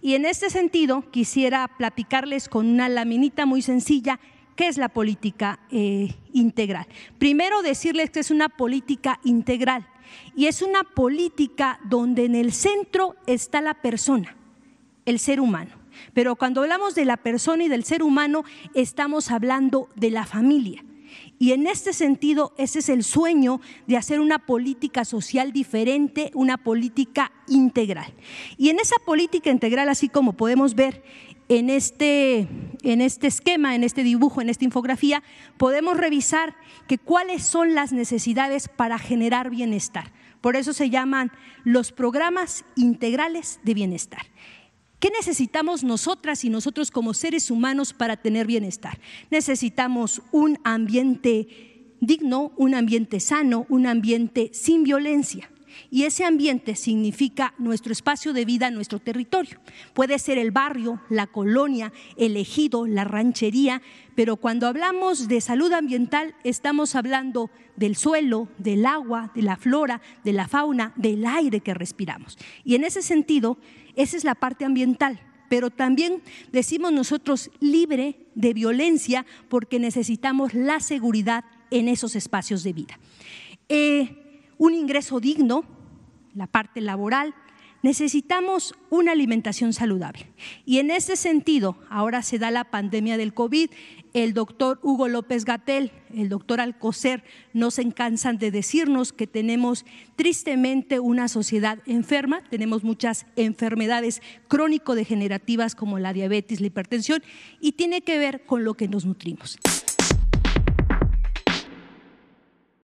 Y en este sentido quisiera platicarles con una laminita muy sencilla qué es la política eh, integral. Primero decirles que es una política integral y es una política donde en el centro está la persona, el ser humano. Pero cuando hablamos de la persona y del ser humano, estamos hablando de la familia. Y en este sentido, ese es el sueño de hacer una política social diferente, una política integral. Y en esa política integral, así como podemos ver en este, este esquema, en este dibujo, en esta infografía, podemos revisar que cuáles son las necesidades para generar bienestar. Por eso se llaman los programas integrales de bienestar. ¿Qué necesitamos nosotras y nosotros como seres humanos para tener bienestar? Necesitamos un ambiente digno, un ambiente sano, un ambiente sin violencia. Y ese ambiente significa nuestro espacio de vida, nuestro territorio. Puede ser el barrio, la colonia, el ejido, la ranchería, pero cuando hablamos de salud ambiental estamos hablando del suelo, del agua, de la flora, de la fauna, del aire que respiramos. Y en ese sentido, esa es la parte ambiental pero también decimos nosotros libre de violencia porque necesitamos la seguridad en esos espacios de vida. Eh, un ingreso digno, la parte laboral, necesitamos una alimentación saludable. Y en ese sentido, ahora se da la pandemia del COVID, el doctor Hugo López Gatel, el doctor Alcocer, no se cansan de decirnos que tenemos tristemente una sociedad enferma, tenemos muchas enfermedades crónico-degenerativas como la diabetes, la hipertensión, y tiene que ver con lo que nos nutrimos.